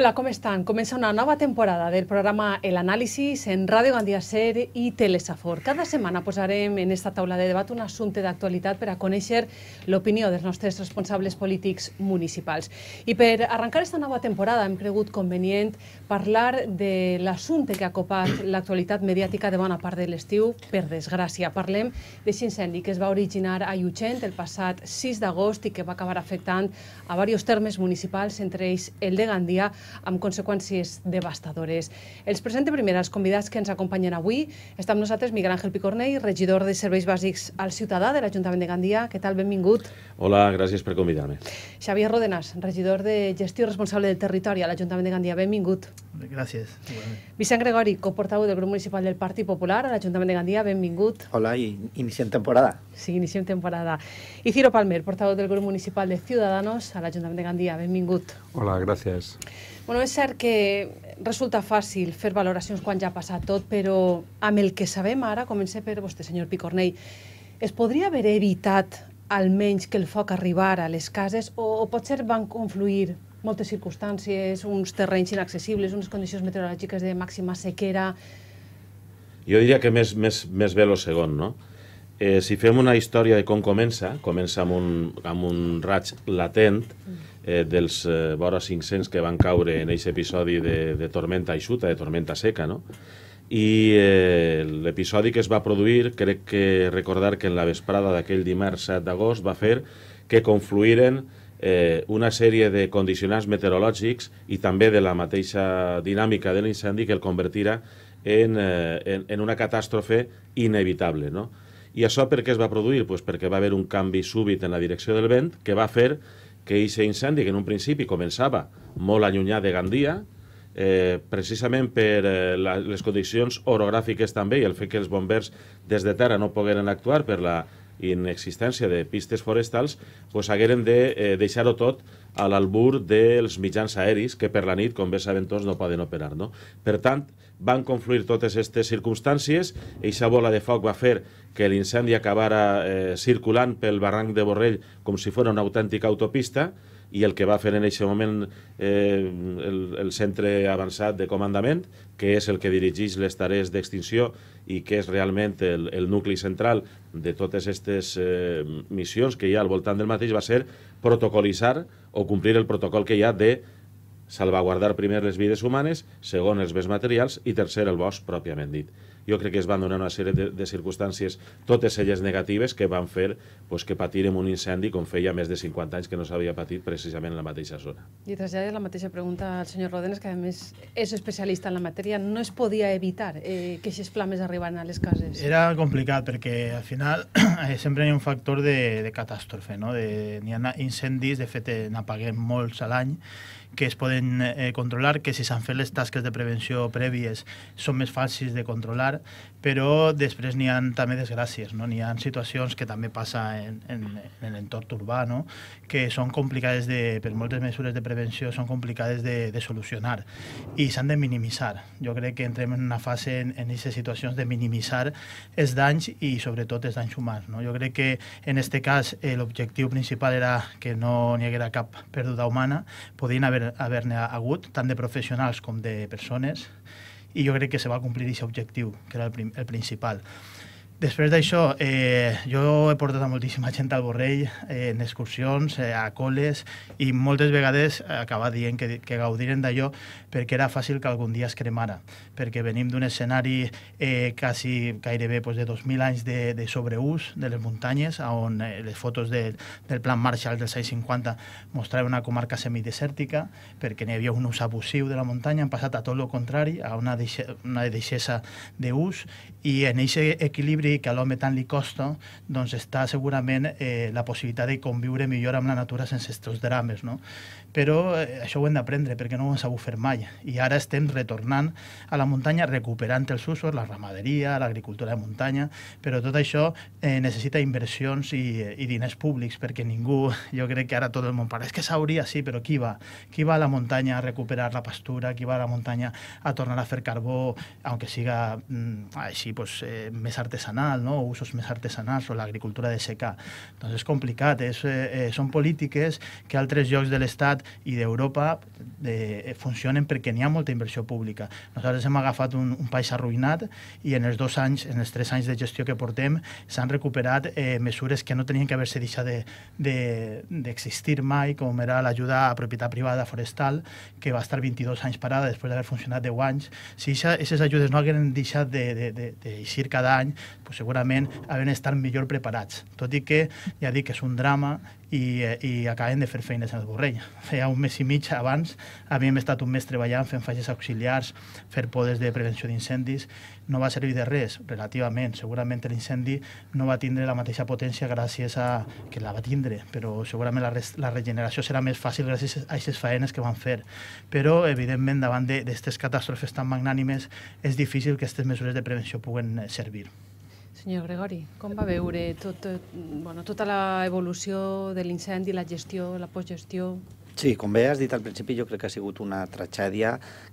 Hola, ¿cómo están? Comienza una nueva temporada del programa El Análisis en Radio Gandia Ser i Telesafor. Cada setmana posarem en esta taula de debat un assumpte d'actualitat per a conèixer l'opinió dels nostres responsables polítics municipals. I per arrencar esta nova temporada hem cregut convenient parlar de l'assumpte que ha copat l'actualitat mediàtica de bona part de l'estiu, per desgràcia. Parlem de l'incendi que es va originar a Llutxent el passat 6 d'agost i que va acabar afectant a diversos termes municipals, entre ells el de Gandia, amb conseqüències devastadores. Els presente primer els convidats que ens acompanyen avui. Està amb nosaltres Miguel Ángel Picornell, regidor de Serveis Bàsics al Ciutadà de l'Ajuntament de Gandia. Què tal? Benvingut. Hola, gràcies per convidar-me. Xavier Rodenas, regidor de Gestió Responsable del Territori a l'Ajuntament de Gandia. Benvingut. Gràcies. Vicent Gregori, coportau del grup municipal del Partit Popular a l'Ajuntament de Gandia. Benvingut. Hola, i iniciem temporada. Sí, iniciem temporada. I Ciro Palmer, portau del grup municipal de Ciudadanos a l'Ajuntament de Gandia. Benvingut. Hola, gràcies. Bueno, és cert que resulta fàcil fer valoracions quan ja ha passat tot, però amb el que sabem ara, comencé per vostè, senyor Picornell, es podria haver evitat almenys que el foc arribara a les cases o, o potser van confluir moltes circumstàncies, uns terrenys inaccessibles, unes condicions meteorològiques de màxima sequera... Jo diria que més, més, més bé lo segon, no? Eh, si fem una història de com comença, comença amb un, amb un raig latent, mm eh, dels eh, vora 500 que van caure en aquest episodi de, de tormenta xuta, de tormenta seca, no? I eh, l'episodi que es va produir, crec que recordar que en la vesprada d'aquell dimarts 7 d'agost va fer que confluïren eh, una sèrie de condicionants meteorològics i també de la mateixa dinàmica de l'incendi que el convertirà en, eh, en, en una catàstrofe inevitable, no? I això per què es va produir? Pues perquè va haver un canvi súbit en la direcció del vent que va fer que aquest incendi, que en un principi començava molt allunyat de Gandia, eh, precisament per eh, la, les condicions orogràfiques també i el fet que els bombers des de terra no pogueren actuar per la inexistència de pistes forestals, pues, hagueren de eh, deixar-ho tot a l'albur dels mitjans aeris que per la nit, com bé saben tots, no poden operar. No? Per tant, van confluir totes aquestes circumstàncies, eixa bola de foc va fer que l'incendi acabara eh, circulant pel barranc de Borrell com si fos una autèntica autopista, i el que va fer en aquest moment eh, el, el centre avançat de comandament, que és el que dirigeix les tarees d'extinció i que és realment el, el nucli central de totes aquestes eh, missions que hi ha al voltant del mateix, va ser protocolitzar o complir el protocol que hi ha de salvaguardar primer les vides humanes, segon els béns materials i tercer el bosc pròpiament dit. Jo crec que es van donar una sèrie de, de circumstàncies, totes elles negatives, que van fer pues, que patirem un incendi com feia més de 50 anys que no s'havia patit precisament en la mateixa zona. I traslladar la mateixa pregunta al senyor Rodenes, que a més és especialista en la matèria. No es podia evitar eh, que aquestes flames arribaven a les cases? Era complicat perquè al final eh, sempre hi ha un factor de, de catàstrofe, no? hi ha incendis, de fet eh, n'apaguem molts a l'any, que es poden eh, controlar, que si s'han fet les tasques de prevenció prèvies són més fàcils de controlar, però després n'hi han també desgràcies, no? n'hi ha situacions que també passa en, en, en l'entorn urbà, no? que són complicades, de, per moltes mesures de prevenció, són complicades de, de solucionar i s'han de minimitzar. Jo crec que entrem en una fase en aquestes situacions de minimitzar els danys i sobretot els danys humans. No? Jo crec que en aquest cas eh, l'objectiu principal era que no n'hi haguera cap pèrdua humana, podien haver haver-ne hagut, tant de professionals com de persones, i jo crec que se va complir aquest objectiu, que era el, prim, el principal. Després d'això, eh, jo he portat a moltíssima gent al Borrell, eh, en excursions, eh, a col·les, i moltes vegades acaba dient que, que gaudiren d'allò perquè era fàcil que algun dia es cremara, perquè venim d'un escenari eh, quasi gairebé pues, de 2.000 anys de, de sobreús de les muntanyes, on eh, les fotos de, del Plan Marshall del 650 mostraven una comarca semidesèrtica, perquè n'hi havia un ús abusiu de la muntanya, han passat a tot el contrari, a una, deixe, una deixesa d'ús, i en aquest equilibri dir que a l'home tant li costa, doncs està segurament eh, la possibilitat de conviure millor amb la natura sense estos drames, no? però eh, això ho hem d'aprendre perquè no ho hem sabut fer mai i ara estem retornant a la muntanya recuperant els usos, la ramaderia, l'agricultura de muntanya, però tot això eh, necessita inversions i, i diners públics perquè ningú, jo crec que ara tot el món parla, és que s'hauria, sí, però qui va? Qui va a la muntanya a recuperar la pastura? Qui va a la muntanya a tornar a fer carbó, aunque siga mm, així pues, eh, més artesanal, no? usos més artesanals o l'agricultura de secà? Doncs és complicat, és, eh, eh, són polítiques que altres llocs de l'Estat Estat i d'Europa de, eh, eh, funcionen perquè n'hi ha molta inversió pública. Nosaltres hem agafat un, un país arruïnat i en els dos anys, en els tres anys de gestió que portem, s'han recuperat eh, mesures que no tenien que haver-se deixat d'existir de, de mai, com era l'ajuda a propietat privada forestal, que va estar 22 anys parada després d'haver funcionat 10 anys. Si aquestes ajudes no hagueren deixat d'eixir de, de, de, cada any, pues segurament havien estat millor preparats. Tot i que, ja dic, que és un drama i, eh, i acaben de fer feines en el Borrell. Feia un mes i mig abans, havíem estat un mes treballant fent faixes auxiliars, fer podes de prevenció d'incendis, no va servir de res, relativament. Segurament l'incendi no va tindre la mateixa potència gràcies a... que la va tindre, però segurament la, res, la regeneració serà més fàcil gràcies a aquestes faenes que van fer. Però, evidentment, davant d'aquestes catàstrofes tan magnànimes, és difícil que aquestes mesures de prevenció puguen servir. Senyor Gregori, com va veure tot, eh, bueno, tota l'evolució de l'incendi, la gestió, la postgestió? Sí, com bé has dit al principi, jo crec que ha sigut una tragèdia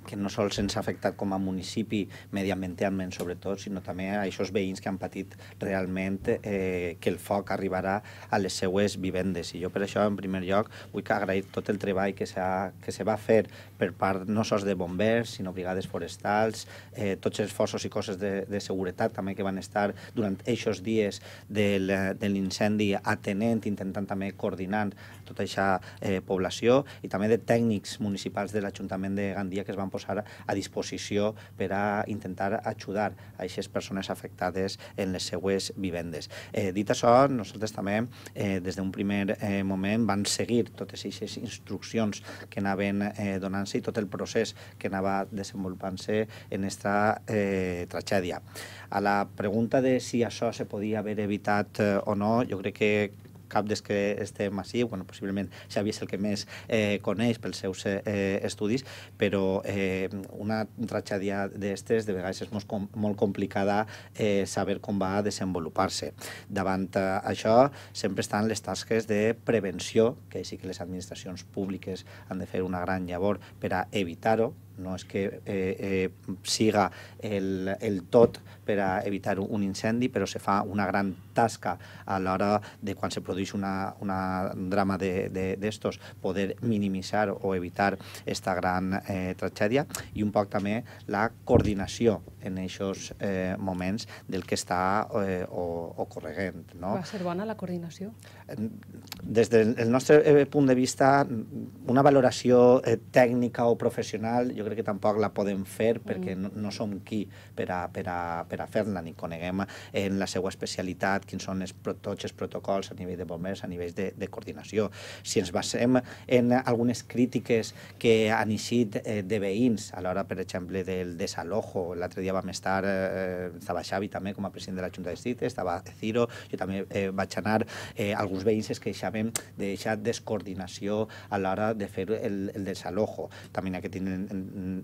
que no sols ens ha afectat com a municipi mediambientalment, sobretot, sinó també a aquests veïns que han patit realment eh, que el foc arribarà a les seues vivendes. I jo per això, en primer lloc, vull agrair tot el treball que, que se va fer per part no sols de bombers, sinó brigades forestals, eh, tots els esforços i coses de, de seguretat també que van estar durant aquests dies del, eh, de l'incendi atenent, intentant també coordinar tota aquesta eh, població, i també de tècnics municipals de l'Ajuntament de Gandia que es van posar a disposició per a intentar ajudar a aquestes persones afectades en les seues vivendes. Eh, dit això, nosaltres també, eh, des d'un primer eh, moment, van seguir totes aquestes instruccions que anaven eh, donant-se i tot el procés que anava desenvolupant-se en aquesta eh, tragèdia. A la pregunta de si això se podia haver evitat eh, o no, jo crec que cap des que estem així, bueno, possiblement Xavi és el que més eh, coneix pels seus eh, eh, estudis, però eh, una tragèdia d'estes de vegades és molt, com, molt complicada eh, saber com va desenvolupar-se. Davant eh, això sempre estan les tasques de prevenció, que sí que les administracions públiques han de fer una gran llavor per a evitar-ho, no és que eh, eh, siga el, el tot per a evitar un incendi, però se fa una gran tasca a l'hora de quan se produeix una, una drama d'estos, de, de poder minimitzar o evitar esta gran eh, tragèdia i un poc també la coordinació en aquests eh, moments del que està eh, o, ocorregent. No? Va ser bona la coordinació? des del nostre eh, punt de vista, una valoració eh, tècnica o professional jo crec que tampoc la podem fer perquè mm. no, no som qui per a, per a, per a fer-la, ni coneguem eh, en la seva especialitat quins són els, tots els protocols a nivell de bombers, a nivell de, de coordinació. Si ens basem en algunes crítiques que han eixit de veïns a l'hora, per exemple, del desalojo, l'altre dia vam estar, estava Xavi també com a president de la Junta de Districte, estava Ciro, jo també vaig anar eh, alguns veïns es queixaven d'aquesta descoordinació a l'hora de fer el, el desalojo. També hi ha que tenir en,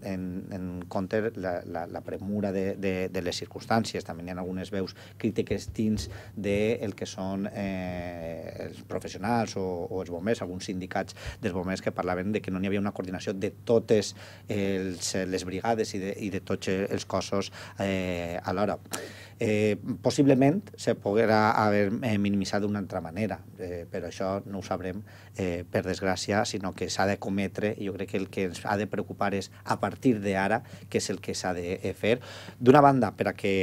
en, en compte la, la, la premura de, de, de les circumstàncies. També hi ha algunes veus crítiques dins del de que són eh, els professionals o, o els bombers, alguns sindicats dels bombers que parlaven de que no hi havia una coordinació de totes els, les brigades i de, i de tots els cossos eh, alhora. Eh, possiblement se poguera haver eh, minimitzat d'una altra manera eh, però això no ho sabrem, eh, per desgràcia, sinó que s'ha de cometre, i jo crec que el que ens ha de preocupar és a partir d'ara, que és el que s'ha de fer. D'una banda, per a que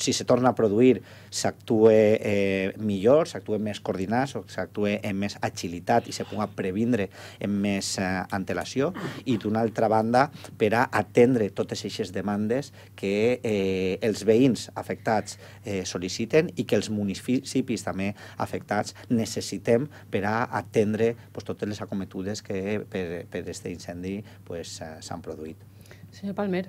si se torna a produir, s'actue eh, millor, s'actue més coordinat, s'actue amb més agilitat i se puga previndre amb més eh, antelació, i d'una altra banda, per a atendre totes aquestes demandes que eh, els veïns afectats eh, sol·liciten i que els municipis també afectats necessitem per a atendre pues, totes les acometudes que per aquest incendi eh, s'han pues, produït. Senyor Palmer.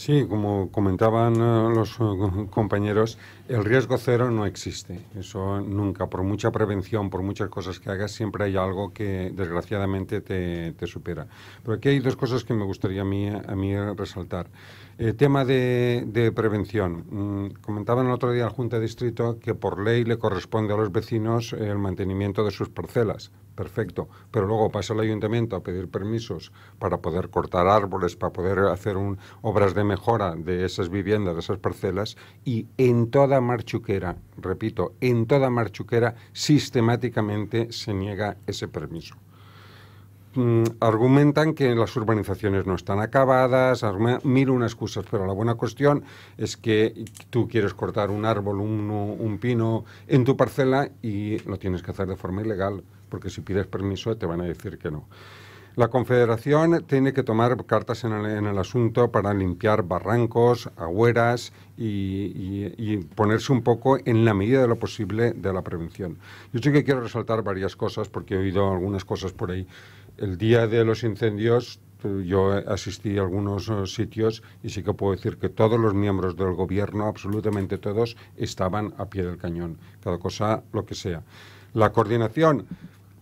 Sí, como comentaban eh, los eh, compañeros, el riesgo cero no existe. Eso nunca, por mucha prevención, por muchas cosas que hagas, siempre hay algo que desgraciadamente te, te supera. Pero aquí hay dos cosas que me gustaría a mí, a resaltar. El eh, tema de, prevención. Mm, comentaban el otro día la Junta de Distrito que por ley le corresponde a los vecinos el mantenimiento de sus parcelas perfecto, pero luego pasa el ayuntamiento a pedir permisos para poder cortar árboles, para poder hacer obras de mejora de esas viviendas, de esas parcelas, y en toda Marchuquera, repito, en toda Marchuquera sistemáticamente se niega ese permiso mm, argumentan que las urbanizaciones no están acabadas, mil unas excusas, pero la buena cuestión es que tú quieres cortar un árbol, un pino en tu parcela y lo tienes que hacer de forma ilegal porque si pides permiso te van a decir que no. La Confederación tiene que tomar cartas en el, asunto para limpiar barrancos, agüeras y, y, ponerse un poco en la medida de lo posible de la prevención. Yo sí que quiero resaltar varias cosas porque he oído algunas cosas por ahí. El día de los incendios yo asistí a algunos eh, sitios y sí que puedo decir que todos los miembros del gobierno, absolutamente todos, estaban a pie del cañón, cada cosa lo que sea. La coordinación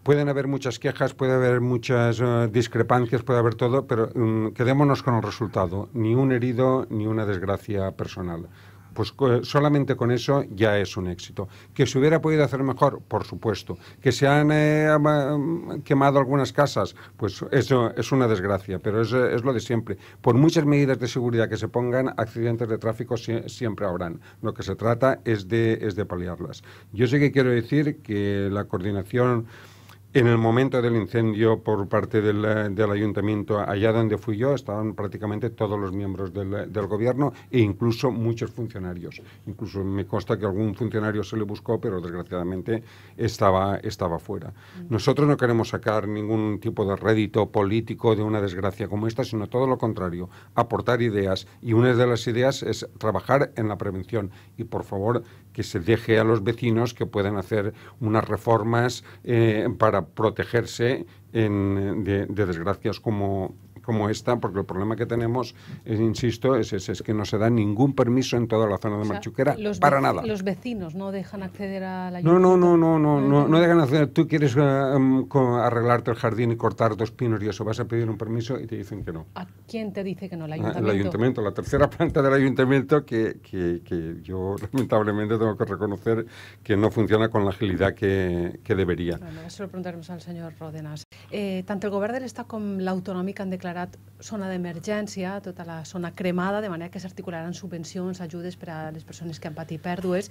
pueden haber muchas quejas, puede haber muchas eh, discrepancias, puede haber todo, pero mm, quedémonos con el resultado. Ni un herido, ni una desgracia personal. Pues solamente con eso ya es un éxito. Que se hubiera podido hacer mejor, por supuesto. Que se han eh, mm, quemado algunas casas, pues eso es una desgracia, pero es, lo de siempre. Por muchas medidas de seguridad que se pongan, accidentes de tráfico siempre habrán. Lo que se trata es de, es de paliarlas. Yo sí que quiero decir que la coordinación en el momento del incendio por parte del, ayuntamiento, allá donde fui yo, estaban prácticamente todos los miembros del, gobierno e incluso muchos funcionarios. Incluso me consta que algún funcionario se le buscó, pero desgraciadamente estaba, estaba fuera. Mm. Nosotros no queremos sacar ningún tipo de rédito político de una desgracia como esta, sino todo lo contrario, aportar ideas. Y una de las ideas es trabajar en la prevención. Y por favor, que se deje a los vecinos que puedan hacer unas reformas eh, para protegerse de, desgracias como, como esta, porque el problema que tenemos, insisto, es, es, que no se da ningún permiso en toda la zona de o para nada. Los vecinos no dejan acceder a la no, no, no, no, no, no, no dejan acceder. Tú quieres eh, em, arreglarte el jardín y cortar dos pinos y eso, vas a pedir un permiso y te dicen que no. ¿A quién te dice que no? Ah, ¿El ayuntamiento? ayuntamiento, la tercera planta del ayuntamiento que, que, yo lamentablemente tengo que reconocer que no funciona con la agilidad que, que debería. Bueno, eso preguntaremos al señor Rodenas. Eh, tanto el gobierno está con la autonómica en declarar declarat zona d'emergència, tota la zona cremada, de manera que s'articularan subvencions, ajudes per a les persones que han patit pèrdues.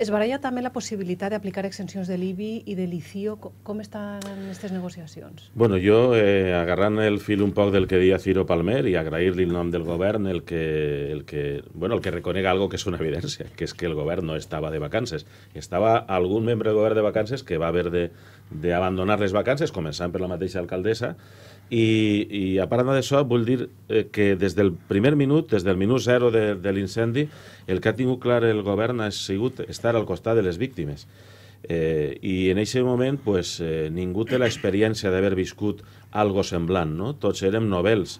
Es baralla també la possibilitat d'aplicar exencions de l'IBI i de l'ICIO. Com estan aquestes negociacions? Bueno, jo, eh, agarrant el fil un poc del que deia Ciro Palmer i agrair-li el nom del govern, el que, el que, bueno, el que reconega algo que és una evidència, que és que el govern no estava de vacances. Estava algun membre del govern de vacances que va haver d'abandonar les vacances, començant per la mateixa alcaldessa, i, i a part d'això, vull dir eh, que des del primer minut, des del minut zero de, de l'incendi, el que ha tingut clar el govern ha sigut estar al costat de les víctimes. Eh, I en aquest moment pues, eh, ningú té l'experiència d'haver viscut algo semblant, no? tots érem novels.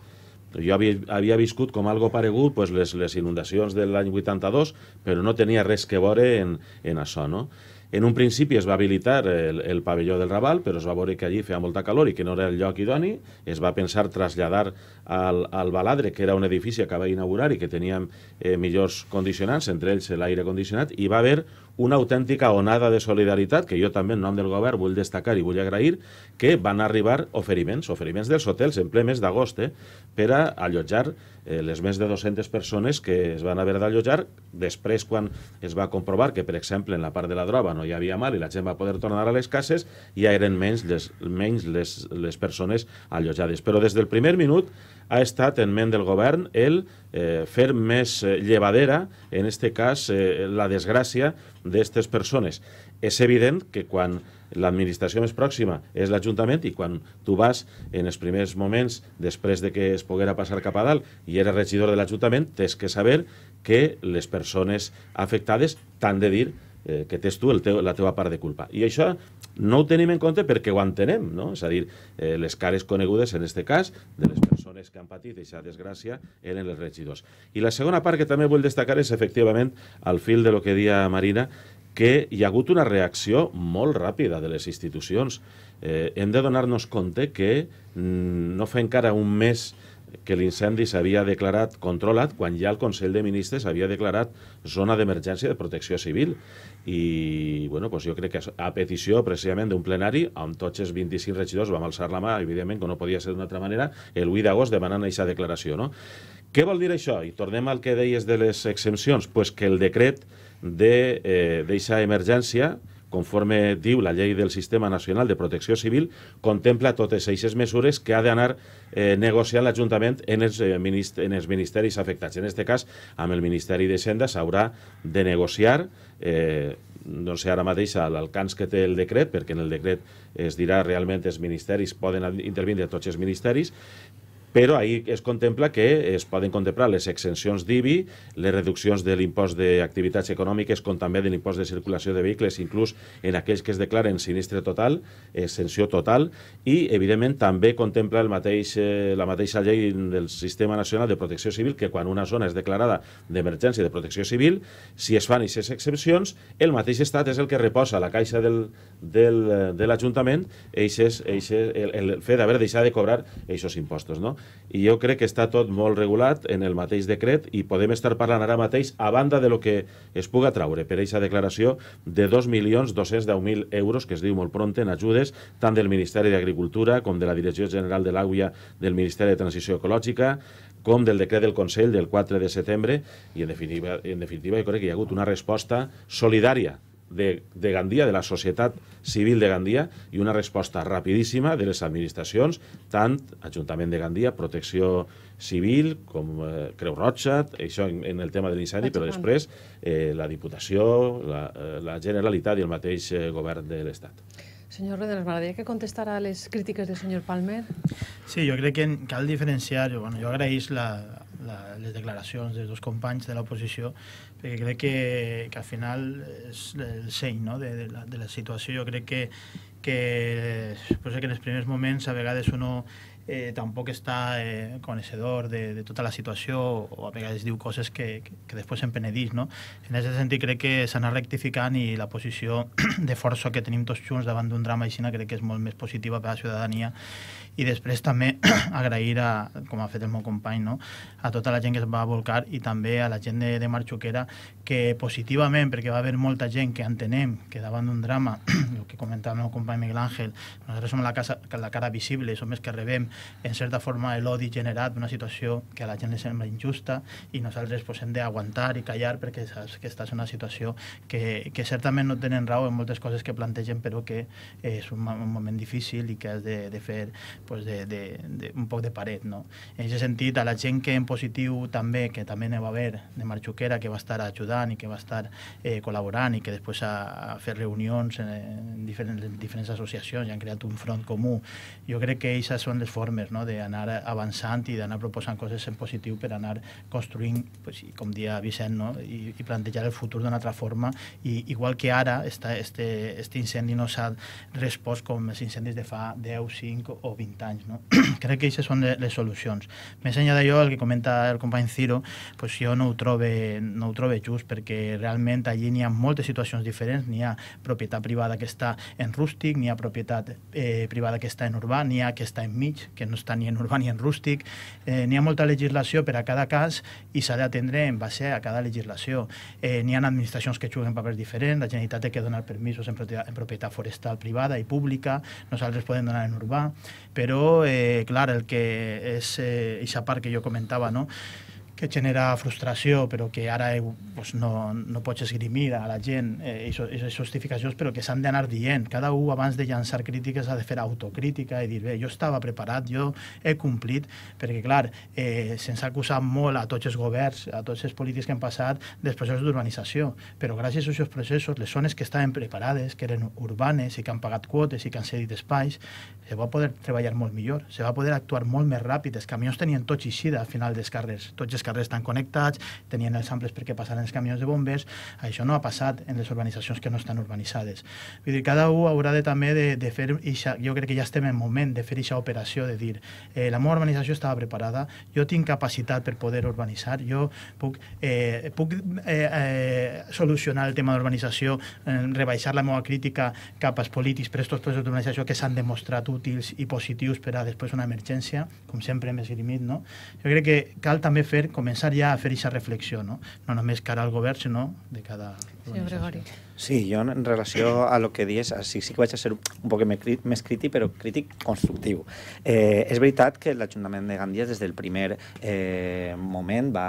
Jo havia, havia viscut com algo paregut pues, les, les inundacions de l'any 82, però no tenia res que veure en, en això. No? En un principi es va habilitar el, el pavelló del Raval, però es va veure que allí feia molta calor i que no era el lloc idoni. Es va pensar traslladar al, al Baladre, que era un edifici que va inaugurar i que tenia eh, millors condicionants, entre ells l'aire condicionat, i va haver una autèntica onada de solidaritat, que jo també en nom del govern vull destacar i vull agrair, que van arribar oferiments, oferiments dels hotels en ple mes d'agost, eh, per a allotjar eh, les més de 200 persones que es van haver d'allotjar després quan es va comprovar que, per exemple, en la part de la droga no hi havia mal i la gent va poder tornar a les cases, ja eren menys les, menys les, les persones allotjades. Però des del primer minut ha estat en ment del govern el eh, fer més eh, llevadera, en este cas, eh, la desgràcia d'aquestes persones. És evident que quan l'administració més pròxima és l'Ajuntament i quan tu vas en els primers moments després de que es poguera passar cap a dalt i eres regidor de l'Ajuntament, tens que saber que les persones afectades t'han de dir eh, que tens tu el teu, la teva part de culpa. I això no ho tenim en compte perquè ho entenem, no? És a dir, eh, les cares conegudes, en aquest cas, de les persones que han patit aquesta desgràcia eren els regidors. I la segona part que també vull destacar és, efectivament, al fil de lo que dia Marina, que hi ha hagut una reacció molt ràpida de les institucions. Eh, hem de donar-nos compte que mm, no fa encara un mes que l'incendi s'havia declarat controlat quan ja el Consell de Ministres havia declarat zona d'emergència de protecció civil. I bueno, doncs jo crec que a petició precisament d'un plenari, on tots els 25 regidors vam alçar la mà, evidentment, que no podia ser d'una altra manera, el 8 d'agost demanant aquesta declaració. No? Què vol dir això? I tornem al que deies de les exempcions. pues que el decret de eh, deixar emergència, conforme diu la llei del Sistema Nacional de Protecció Civil, contempla totes aquestes mesures que ha d'anar eh, negociant l'Ajuntament en, els, eh, en els ministeris afectats. En aquest cas, amb el Ministeri de Senda s'haurà de negociar eh, no sé ara mateix l'alcance que té el decret, perquè en el decret es dirà realment els ministeris, poden intervenir tots els ministeris, però ahir es contempla que es poden contemplar les exencions d'IBI, les reduccions de l'impost d'activitats econòmiques, com també de l'impost de circulació de vehicles, inclús en aquells que es declaren sinistre total, exenció total, i, evidentment, també contempla el mateix, eh, la mateixa llei del Sistema Nacional de Protecció Civil, que quan una zona és declarada d'emergència de protecció civil, si es fan aquestes excepcions, el mateix Estat és el que reposa la caixa del, del, eh, de l'Ajuntament el, el fet d'haver deixat de cobrar aquests impostos. No? i jo crec que està tot molt regulat en el mateix decret i podem estar parlant ara mateix, a banda de lo que es puga traure per aquesta declaració, de 2.210.000 euros, que es diu molt pront en ajudes, tant del Ministeri d'Agricultura com de la Direcció General de l'Àguia del Ministeri de Transició Ecològica, com del decret del Consell del 4 de setembre, i en definitiva, en definitiva jo crec que hi ha hagut una resposta solidària de, de Gandia, de la societat civil de Gandia, i una resposta rapidíssima de les administracions, tant Ajuntament de Gandia, Protecció Civil, com eh, Creu Roja, això en, en el tema de l'incendi, però després eh, la Diputació, la, eh, la Generalitat i el mateix eh, govern de l'Estat. Senyor Rodenas, m'agradaria que contestara les crítiques del senyor Palmer. Sí, jo crec que cal diferenciar, bueno, jo agraeix la, la, les declaracions dels dos companys de l'oposició, perquè crec que, que al final és el seny no? de, de, la, de la situació. Jo crec que, que, pues, que en els primers moments a vegades uno eh, tampoc està eh, coneixedor de, de tota la situació o a vegades diu coses que, que, que després em penedís. No? En aquest sentit crec que s'anar rectificant i la posició de força que tenim tots junts davant d'un drama així crec que és molt més positiva per a la ciutadania i després també agrair, a, com ha fet el meu company, no? a tota la gent que es va volcar i també a la gent de, de Marxuquera que positivament, perquè va haver molta gent que entenem que davant d'un drama, el que comentava el meu company Miguel Ángel, nosaltres som la, casa, la cara visible, som els que rebem en certa forma l'odi generat d'una situació que a la gent li sembla injusta i nosaltres pues, hem d'aguantar i callar perquè saps que estàs en una situació que, que certament no tenen raó en moltes coses que plantegen però que eh, és un, un moment difícil i que has de, de fer pues de, de, de, un poc de paret. No? En aquest sentit, a la gent que en positiu també, que també ne va haver de Marxuquera, que va estar ajudant i que va estar eh, col·laborant i que després ha, ha fet reunions en, en, diferents, en diferents associacions i han creat un front comú. Jo crec que aquestes són les formes no? d'anar avançant i d'anar proposant coses en positiu per anar construint, pues, com dia Vicent, no? I, i plantejar el futur d'una altra forma. I, igual que ara, esta, este, este incendi no s'ha respost com els incendis de fa 10, 5 o 20 20 anys. No? Crec que aquestes són les solucions. Més enllà d'allò, el que comenta el company Ciro, pues jo no ho, trobe, no ho trobe just, perquè realment allí n'hi ha moltes situacions diferents, n'hi ha propietat privada que està en rústic, n'hi ha propietat eh, privada que està en urbà, n'hi ha que està en mig, que no està ni en urbà ni en rústic, eh, n'hi ha molta legislació per a cada cas i s'ha d'atendre en base a cada legislació. Eh, n'hi ha administracions que juguen papers diferents, la Generalitat té que donar permisos en propietat, en propietat forestal privada i pública, nosaltres podem donar en urbà, Pero, eh, claro, el que es Isapar eh, que yo comentaba, ¿no? que genera frustració, però que ara eh, pues, no, no pots esgrimir a la gent aquestes eh, justificacions, però que s'han d'anar dient. Cada un, abans de llançar crítiques, ha de fer autocrítica i dir, bé, jo estava preparat, jo he complit, perquè, clar, eh, se'ns ha acusat molt a tots els governs, a tots els polítics que han passat, dels processos d'urbanització, però gràcies a aquests processos, les zones que estaven preparades, que eren urbanes i que han pagat quotes i que han cedit espais, se va poder treballar molt millor, se va poder actuar molt més ràpid, els camions tenien tots eixida al final dels carrers, tots els carrers estan connectats, tenien els amples perquè passaran els camions de bombers, això no ha passat en les urbanitzacions que no estan urbanitzades. Vull dir, cada un haurà de també de, de fer, ixa, jo crec que ja estem en moment de fer aquesta operació de dir, eh, la meva urbanització estava preparada, jo tinc capacitat per poder urbanitzar, jo puc, eh, puc eh, eh, solucionar el tema d'urbanització, eh, rebaixar la meva crítica cap als polítics per aquests processos d'urbanització que s'han demostrat útils i positius per a després una emergència, com sempre hem esgrimit, no? Jo crec que cal també fer començar ja a fer aquesta reflexió, no? no només cara al govern, sinó de cada... Senyor Gregori. Sí, jo en relació a lo que dius, sí, sí que vaig a ser un poc més crític, però crític constructiu. Eh, és veritat que l'Ajuntament de Gandia des del primer eh, moment va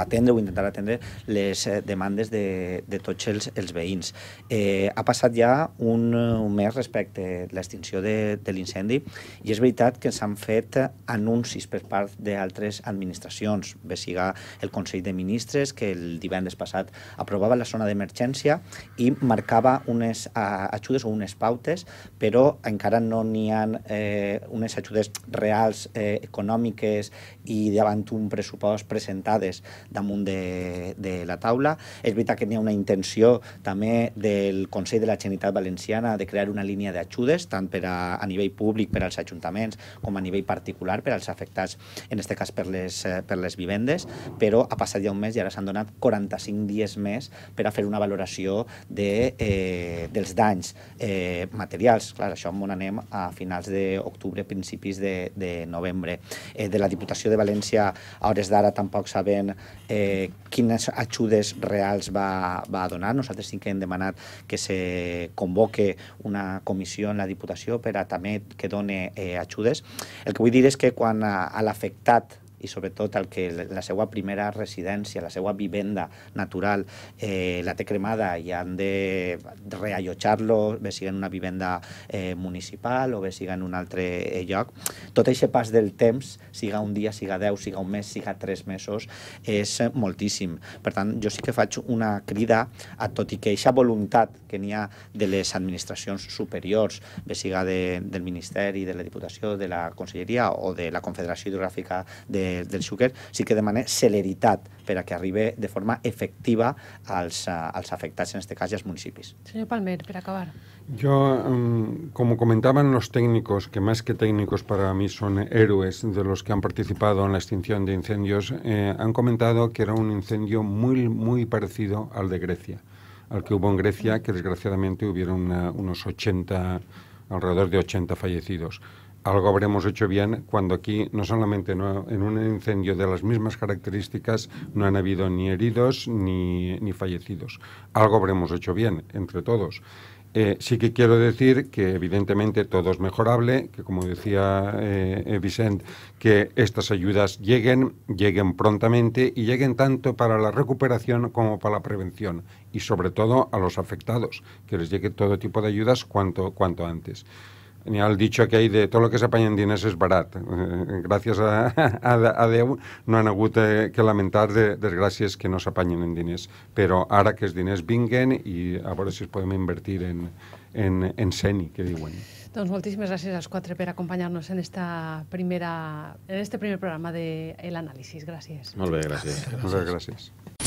atendre o intentar atendre les eh, demandes de, de tots els, els veïns. Eh, ha passat ja un, un mes respecte a l'extinció de, de l'incendi i és veritat que s'han fet anuncis per part d'altres administracions, bé siga el Consell de Ministres, que el divendres passat aprovava la zona d'emergència i marcava unes ajudes o unes pautes, però encara no n'hi ha eh, unes ajudes reals, eh, econòmiques i davant un pressupost presentades damunt de, de la taula. És veritat que n'hi ha una intenció també del Consell de la Generalitat Valenciana de crear una línia d'ajudes, tant per a, a nivell públic per als ajuntaments com a nivell particular per als afectats, en aquest cas per les, eh, per les vivendes, però ha passat ja un mes i ara s'han donat 45 dies més per a fer una valoració de de, eh, dels danys eh, materials. Clar, això on anem a finals d'octubre, principis de, de novembre. Eh, de la Diputació de València, a hores d'ara, tampoc sabem eh, quines ajudes reals va, va donar. Nosaltres sí que hem demanat que se convoque una comissió en la Diputació per a també que done eh, ajudes. El que vull dir és que quan a, a l'afectat i sobretot el que la seva primera residència, la seva vivenda natural, eh, la té cremada i han de reallotjar-lo, bé sigui en una vivenda eh, municipal o bé sigui en un altre eh, lloc. Tot aquest pas del temps, siga un dia, siga deu, siga un mes, siga tres mesos, és moltíssim. Per tant, jo sí que faig una crida a tot i que aquesta voluntat que n'hi ha de les administracions superiors, bé siga de, del Ministeri, de la Diputació, de la Conselleria o de la Confederació Hidrogràfica de del Sucre sí que de manera celeridad para que llegue de forma efectiva als, eh, als afectados en este caso a los municipios. Señor Palmer, para acabar. Yo, em, como comentaban los técnicos, que más que técnicos para mí son héroes de los que han participado en la extinción de incendios, eh, han comentado que era un incendio muy, muy parecido al de Grecia, al que hubo en Grecia, que desgraciadamente hubieron eh, unos 80, alrededor de 80 fallecidos algo habremos hecho bien cuando aquí no solamente en un incendio de las mismas características no han habido ni heridos ni, fallecidos. Algo habremos hecho bien entre todos. Eh, sí que quiero decir que evidentemente todo es mejorable, que como decía eh, eh, Vicente, que estas ayudas lleguen, lleguen prontamente y lleguen tanto para la recuperación como para la prevención y sobre todo a los afectados, que les llegue todo tipo de ayudas cuanto, cuanto antes. N'hi ha el dicho aquell de tot el que en diners és barat. Eh, gràcies a, a, a Déu no han hagut eh, que lamentar de desgràcies que no s'apanyen en diners. Però ara que els diners vinguen i a veure si es podem invertir en, en, en seni, que diuen. Doncs moltíssimes gràcies als quatre per acompanyar-nos en, esta primera, en este primer programa de l'anàlisi. Gràcies. Molt bé, gràcies. Moltes gràcies. gràcies.